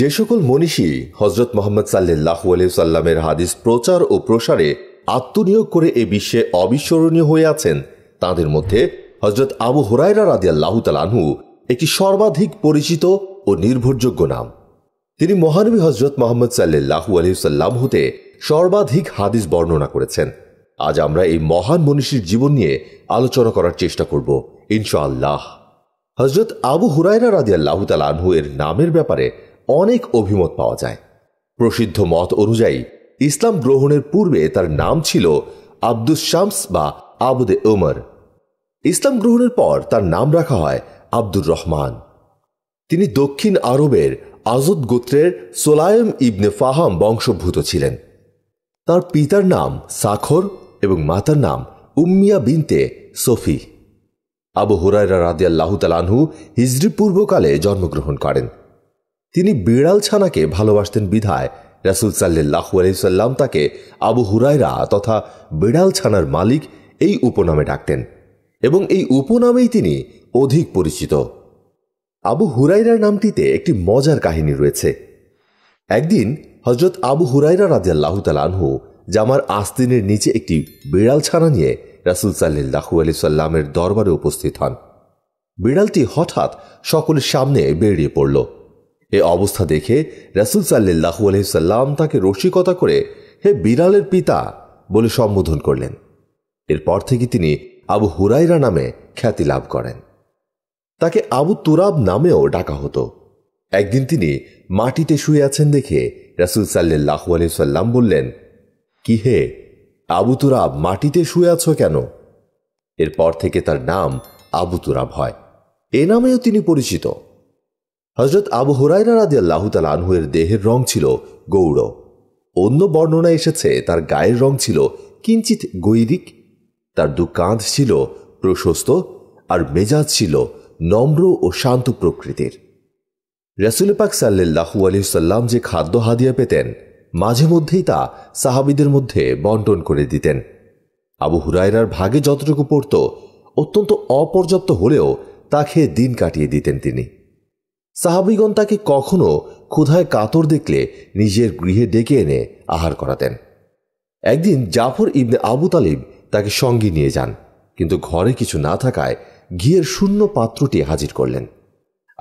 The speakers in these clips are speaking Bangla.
যে সকল মনীষী হজরত মোহাম্মদ সাল্লাহু আলিয়াল্লামের হাদিস প্রচার ও প্রসারে আত্মনিয়োগ করে এ বিশ্বে অবিস্মরণীয় হয়ে আছেন তাদের মধ্যে হজরত আবু হুরাইরা রাদিয়াল্লাহু আনহু একটি সর্বাধিক পরিচিত ও নির্ভরযোগ্য নাম তিনি মহানবী হজরত মোহাম্মদ সাল্লাহু আলিউসাল্লাম হতে সর্বাধিক হাদিস বর্ণনা করেছেন আজ আমরা এই মহান মনীষীর জীবন নিয়ে আলোচনা করার চেষ্টা করব ইনশাআল্লাহ হজরত আবু হুরাইরা রাদিয়াল্লাহু আনহু এর নামের ব্যাপারে অনেক অভিমত পাওয়া যায় প্রসিদ্ধ মত অনুযায়ী ইসলাম গ্রহণের পূর্বে তার নাম ছিল আব্দুস শামস বা আবুদে ওমর ইসলাম গ্রহণের পর তার নাম রাখা হয় আব্দুর রহমান তিনি দক্ষিণ আরবের আজদ গোত্রের সোলায়ম ইবনে ফাহাম বংশোদ্ভূত ছিলেন তার পিতার নাম সাখর এবং মাতার নাম উম্মিয়া বিনতে সফি আবু হুরায়রা রাদিয়াল্লাহতালাহু হিজরি পূর্বকালে জন্মগ্রহণ করেন তিনি বিড়াল ছানাকে ভালোবাসতেন বিধায় রাসুল সাল্লাহ আলহিসাল্লাম তাকে আবু হুরাইরা তথা বিড়াল ছানার মালিক এই উপনামে ডাকতেন এবং এই উপনামেই তিনি অধিক পরিচিত আবু হুরাইরার নামটিতে একটি মজার কাহিনী রয়েছে একদিন হজরত আবু হুরাইরা রাজিয়াল্লাহ তালানহু জামার আস্তিনের নিচে একটি বিড়াল ছানা নিয়ে রাসুল সাল্লাহু আলি সাল্লামের দরবারে উপস্থিত হন বিড়ালটি হঠাৎ সকলের সামনে বেরিয়ে পড়ল এ অবস্থা দেখে রাসুল সাল্লাহ আলহিসাল্লাম তাকে রসিকতা করে হে বিড়ালের পিতা বলে সম্বোধন করলেন এরপর থেকে তিনি আবু হুরাইরা নামে খ্যাতি লাভ করেন তাকে আবু তুরাব নামেও ডাকা হতো একদিন তিনি মাটিতে শুয়ে আছেন দেখে রাসুল সাল্লাহ আলহিসাল্লাম বললেন কি হে আবু তুরাব মাটিতে শুয়ে আছো কেন এরপর থেকে তার নাম আবু তুরাব হয় এ নামেও তিনি পরিচিত হজরত আবু হুরাইরা রাজি আল্লাহতাল আনহুয়ের দেহের রং ছিল গৌড় অন্য বর্ণনা এসেছে তার গায়ের রং ছিল কিঞ্চিত গৈরিক তার দু কাঁধ ছিল প্রশস্ত আর মেজাজ ছিল নম্র ও শান্ত প্রকৃতির রাসুল পাক সাল্লু সাল্লাম যে খাদ্য হাদিয়া পেতেন মাঝে মধ্যেই তা সাহাবিদের মধ্যে বন্টন করে দিতেন আবু হুরায়রার ভাগে যতটুকু পড়ত অত্যন্ত অপর্যাপ্ত হলেও তা খেয়ে দিন কাটিয়ে দিতেন তিনি সাহাবিগণ তাকে কখনো ক্ষুধায় কাতর দেখলে নিজের গৃহে ডেকে এনে আহার করাতেন একদিন জাফর ইবনে আবু তালিব তাকে সঙ্গে নিয়ে যান কিন্তু ঘরে কিছু না থাকায় ঘিয়ের শূন্য পাত্রটি হাজির করলেন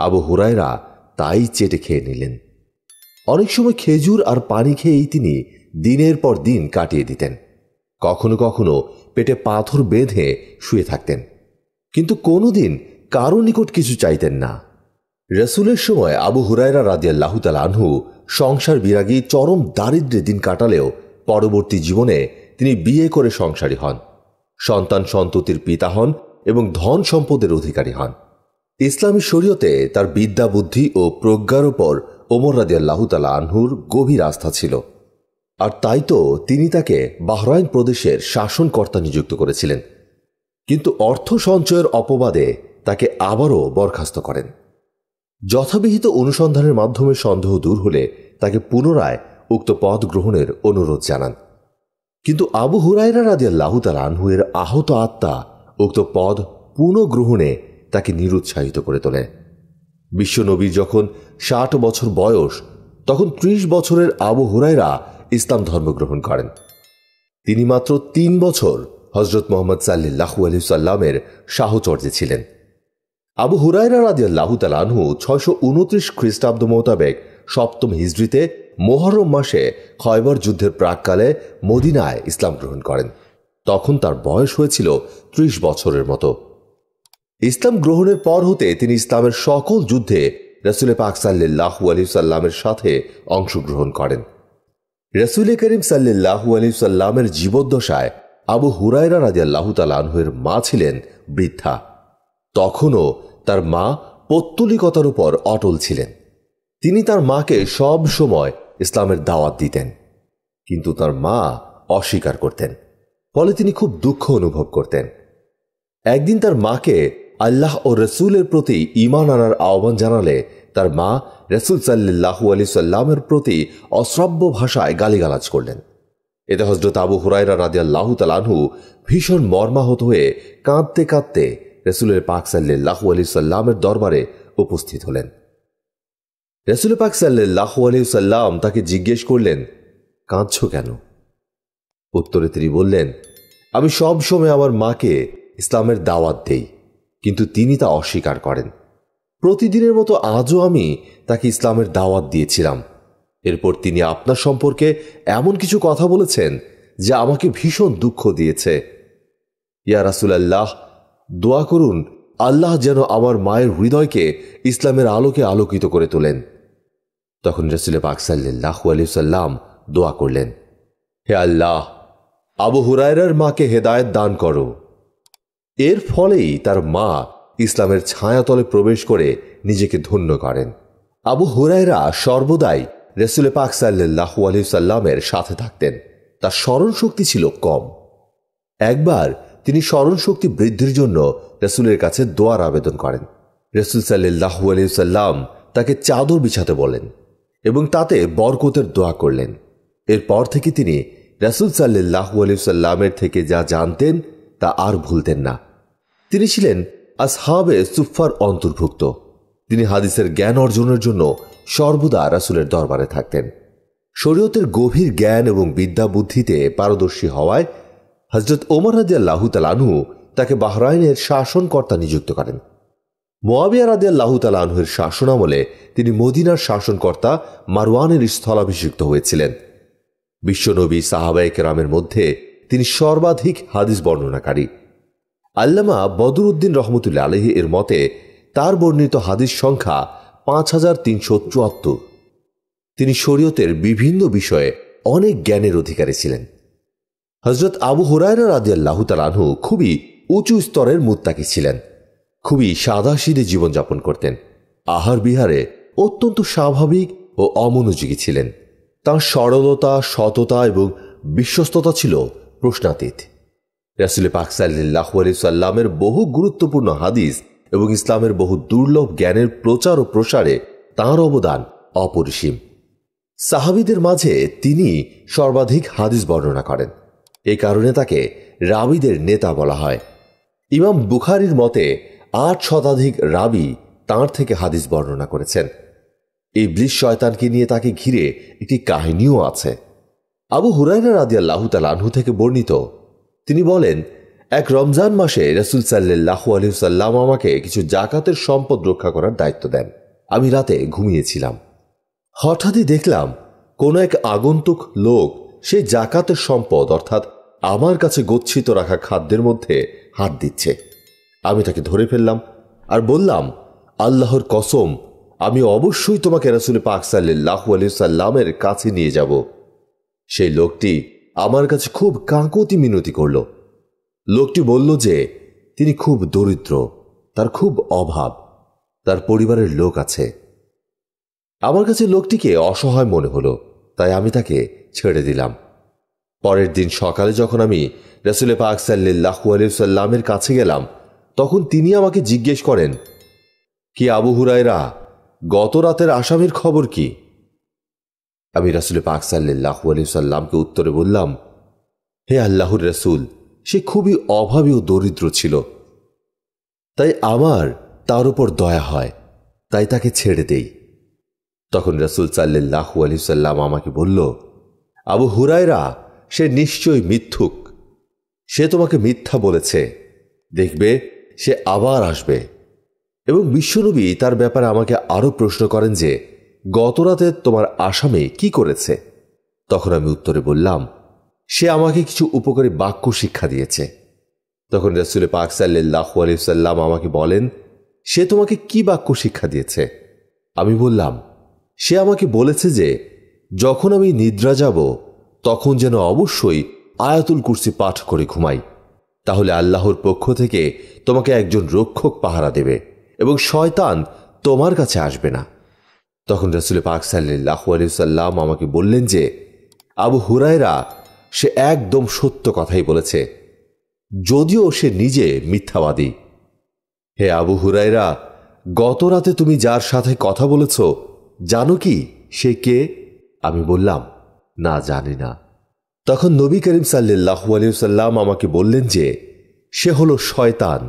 আবু হুরায়রা তাই চেটে খেয়ে নিলেন অনেক সময় খেজুর আর পানি খেয়েই তিনি দিনের পর দিন কাটিয়ে দিতেন কখনো কখনো পেটে পাথর বেঁধে শুয়ে থাকতেন কিন্তু কোনোদিন কারো নিকট কিছু চাইতেন না রসুলের সময় আবু হুরায়রা রাজিয়াল্লাহ তাল আনহু সংসার বিরাগী চরম দারিদ্রে দিন কাটালেও পরবর্তী জীবনে তিনি বিয়ে করে সংসারী হন সন্তান সন্ততির পিতা হন এবং ধন সম্পদের অধিকারী হন ইসলামী শরীয়তে তার বিদ্যা বুদ্ধি ও প্রজ্ঞার ওপর ওমর রাজিয়াল্লাহ তালা আনহুর গভীর আস্থা ছিল আর তাই তো তিনি তাকে বাহরাইন প্রদেশের শাসনকর্তা নিযুক্ত করেছিলেন কিন্তু অর্থ সঞ্চয়ের অপবাদে তাকে আবারও বরখাস্ত করেন যথাবিহিত অনুসন্ধানের মাধ্যমে সন্দেহ দূর হলে তাকে পুনরায় উক্ত পদ গ্রহণের অনুরোধ জানান কিন্তু আবু হুরাইরা রাজি তাল আনহুয়ের আহত আত্মা উক্ত পদ পুনঃগ্রহণে তাকে নিরুৎসাহিত করে তোলে বিশ্বনবী যখন ষাট বছর বয়স তখন ত্রিশ বছরের আবু হুরাইরা ইসলাম ধর্ম গ্রহণ করেন তিনি মাত্র তিন বছর হজরত মোহাম্মদ সাল্লাহু আলি সাল্লামের সাহচর্যে ছিলেন আবু হুরাইরা রাজিয়াল্লাহু তালানহু ছয়শো উনত্রিশ খ্রিস্টাব্দ মোতাবেক সপ্তম হিজড়িতে মোহরম মাসে খয়বর যুদ্ধের প্রাককালে মদিনায় ইসলাম গ্রহণ করেন তখন তার বয়স হয়েছিল ত্রিশ বছরের মতো ইসলাম গ্রহণের পর হতে তিনি ইসলামের সকল যুদ্ধে রসুল পাক সাল্লাহু আলী সাল্লামের সাথে অংশগ্রহণ করেন রসুল করিম সাল্লাহু আলী সাল্লামের জীবদ্দশায় আবু হুরাইরা রাজিয়াল্লাহু তালানহুয়ের মা ছিলেন বৃদ্ধা তখনও তার মা পত্তলিকতার উপর অটল ছিলেন তিনি তার মাকে সব সময় ইসলামের দাওয়াত দিতেন কিন্তু তার মা অস্বীকার করতেন ফলে তিনি খুব দুঃখ অনুভব করতেন একদিন তার মাকে আল্লাহ ও রসুলের প্রতি ইমান আনার আহ্বান জানালে তার মা রসুল সাল্লাহু আলি সাল্লামের প্রতি অশ্রাব্য ভাষায় গালিগালাজ করলেন এতে হজরত আবু হুরাইরা রাজিয়াল্লাহু তালাহু ভীষণ মর্মাহত হয়ে কাঁদতে কাঁদতে রেসুলের পাক সাল্লাহ আলী সাল্লামের দরবারে উপস্থিত হলেন রসুল পাক সাল্লাহ আলী সাল্লাম তাকে জিজ্ঞেস করলেন কাঁদছ কেন উত্তরে তিনি বললেন আমি সব সময় আমার মাকে ইসলামের দাওয়াত দেই কিন্তু তিনি তা অস্বীকার করেন প্রতিদিনের মতো আজও আমি তাকে ইসলামের দাওয়াত দিয়েছিলাম এরপর তিনি আপনার সম্পর্কে এমন কিছু কথা বলেছেন যা আমাকে ভীষণ দুঃখ দিয়েছে ইয়া রাসুলাল্লাহ দোয়া করুন আল্লাহ যেন আমার মায়ের হৃদয়কে ইসলামের আলোকে আলোকিত করে তোলেন তখন রসুল পাক সাল্লাহ আলি সাল্লাম দোয়া করলেন হে আল্লাহ আবু হুরায়রার মাকে হেদায়ত দান করো এর ফলেই তার মা ইসলামের ছায়াতলে প্রবেশ করে নিজেকে ধন্য করেন আবু হুরায়রা সর্বদাই রেসুলে পাক সাল্লাহু আলি সাল্লামের সাথে থাকতেন তার স্মরণ শক্তি ছিল কম একবার তিনি স্মরণ শক্তি বৃদ্ধির জন্য রসুলের কাছে দোয়ার আবেদন করেন রসুল সাল্লাহ আলিয়াল্লাম তাকে চাদর বিছাতে বলেন এবং তাতে বরকতের দোয়া করলেন এরপর থেকে তিনি রাসুল সাল্লাহ আলিয়াল্লামের থেকে যা জানতেন তা আর ভুলতেন না তিনি ছিলেন আসহাবে সুফার অন্তর্ভুক্ত তিনি হাদিসের জ্ঞান অর্জনের জন্য সর্বদা রাসুলের দরবারে থাকতেন শরীয়তের গভীর জ্ঞান এবং বিদ্যা বুদ্ধিতে পারদর্শী হওয়ায় হজরত ওমর রাজিয়া লাহু তালানহু তাকে বাহরাইনের শাসনকর্তা নিযুক্ত করেন মোয়াবিয়া রাদিয়া লাহু তালানহুর শাসন আমলে তিনি মদিনার শাসনকর্তা মারওয়ানের স্থলাভিষিক্ত হয়েছিলেন বিশ্বনবী সাহাবায় কেরামের মধ্যে তিনি সর্বাধিক হাদিস বর্ণনাকারী আল্লামা বদরুদ্দিন রহমতুল্লা আলহী এর মতে তার বর্ণিত হাদিস সংখ্যা পাঁচ হাজার তিনশো চুয়াত্তর তিনি শরীয়তের বিভিন্ন বিষয়ে অনেক জ্ঞানের অধিকারী ছিলেন হজরত আবু হুরায়রা রাজি আল্লাহ তালানহু খুবই উঁচু স্তরের মুত্তাকি ছিলেন খুবই সাদাশিদে জীবনযাপন করতেন আহার বিহারে অত্যন্ত স্বাভাবিক ও অমনোযোগী ছিলেন তাঁর সরলতা সততা এবং বিশ্বস্ততা ছিল প্রশ্নাতীত রাসুল পাক সাল্লাহ সাল্লামের বহু গুরুত্বপূর্ণ হাদিস এবং ইসলামের বহু দুর্লভ জ্ঞানের প্রচার ও প্রসারে তাঁর অবদান অপরিসীম সাহাবিদের মাঝে তিনি সর্বাধিক হাদিস বর্ণনা করেন এ কারণে তাকে রাবিদের নেতা বলা হয় ইমাম বুখারির মতে আট শতাধিক রাবি তাঁর থেকে হাদিস বর্ণনা করেছেন এই ব্রিজ শয়তানকে নিয়ে তাকে ঘিরে একটি কাহিনীও আছে আবু হুরাইরা রাজি আল্লাহতালাহু থেকে বর্ণিত তিনি বলেন এক রমজান মাসে রসুল আলি সাল্লাম আমাকে কিছু জাকাতের সম্পদ রক্ষা করার দায়িত্ব দেন আমি রাতে ঘুমিয়েছিলাম হঠাৎই দেখলাম কোনো এক আগন্তুক লোক সেই জাকাতের সম্পদ অর্থাৎ আমার কাছে গচ্ছিত রাখা খাদ্যের মধ্যে হাত দিচ্ছে আমি তাকে ধরে ফেললাম আর বললাম আল্লাহর কসম আমি অবশ্যই তোমাকে রাসুল পাক সাল্লাহ আলি সাল্লামের কাছে নিয়ে যাব সেই লোকটি আমার কাছে খুব কাঁকতি মিনতি করল লোকটি বলল যে তিনি খুব দরিদ্র তার খুব অভাব তার পরিবারের লোক আছে আমার কাছে লোকটিকে অসহায় মনে হলো তাই আমি তাকে ছেড়ে দিলাম পরের দিন সকালে যখন আমি রাসুলে পাক সাল্লু আলিউসাল্লামের কাছে গেলাম তখন তিনি আমাকে জিজ্ঞেস করেন কি আবু হুরায়রা গত রাতের আসামির খবর কি আমি রাসুলে পাক সাল্লাহু আলি সাল্লামকে উত্তরে বললাম হে আল্লাহর রসুল সে খুবই অভাবী ও দরিদ্র ছিল তাই আমার তার উপর দয়া হয় তাই তাকে ছেড়ে দেই তখন রসুল সাল্লাহু আলি সাল্লাম আমাকে বলল আবু হুরায়রা সে নিশ্চয়ই মিথ্যুক সে তোমাকে মিথ্যা বলেছে দেখবে সে আবার আসবে এবং বিশ্বনবী তার ব্যাপারে আমাকে আরও প্রশ্ন করেন যে গতরাতে তোমার আসামে কি করেছে তখন আমি উত্তরে বললাম সে আমাকে কিছু উপকারী বাক্য শিক্ষা দিয়েছে তখন রাসুল পাক সাল্লাহ সাল্লাম আমাকে বলেন সে তোমাকে কি বাক্য শিক্ষা দিয়েছে আমি বললাম সে আমাকে বলেছে যে যখন আমি নিদ্রা যাব তখন যেন অবশ্যই আয়াতুল কুরসি পাঠ করে ঘুমাই তাহলে আল্লাহর পক্ষ থেকে তোমাকে একজন রক্ষক পাহারা দেবে এবং শয়তান তোমার কাছে আসবে না তখন রসুল পাক সাল্লাহ সাল্লাম আমাকে বললেন যে আবু হুরায়রা সে একদম সত্য কথাই বলেছে যদিও সে নিজে মিথ্যাবাদী হে আবু হুরায়রা গত রাতে তুমি যার সাথে কথা বলেছ জানো কি সে কে আমি বললাম না জানি না তখন নবী করিম সাল্লু আলিয়াল্লাম আমাকে বললেন যে সে হল শয়তান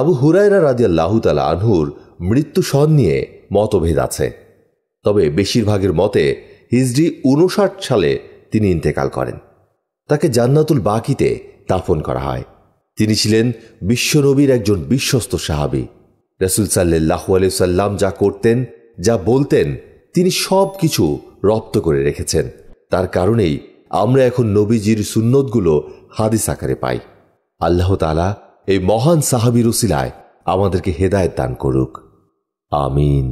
আবু হুরায়রা রাজিয়াল্লাহু তালা আনহুর মৃত্যু সন নিয়ে মতভেদ আছে তবে বেশিরভাগের মতে হিজড়ি উনষাট সালে তিনি ইন্তেকাল করেন তাকে জান্নাতুল বাকিতে দাফন করা হয় তিনি ছিলেন বিশ্বনবীর একজন বিশ্বস্ত সাহাবি রসুল সাল্লাহ আলিয়াল্লাম যা করতেন যা বলতেন তিনি সব কিছু রপ্ত করে রেখেছেন তার কারণেই আমরা এখন নবীজির সুন্নতগুলো হাদিস আকারে পাই আল্লাহ তালা এই মহান সাহাবির উসিলায় আমাদেরকে হেদায়ত দান করুক আমিন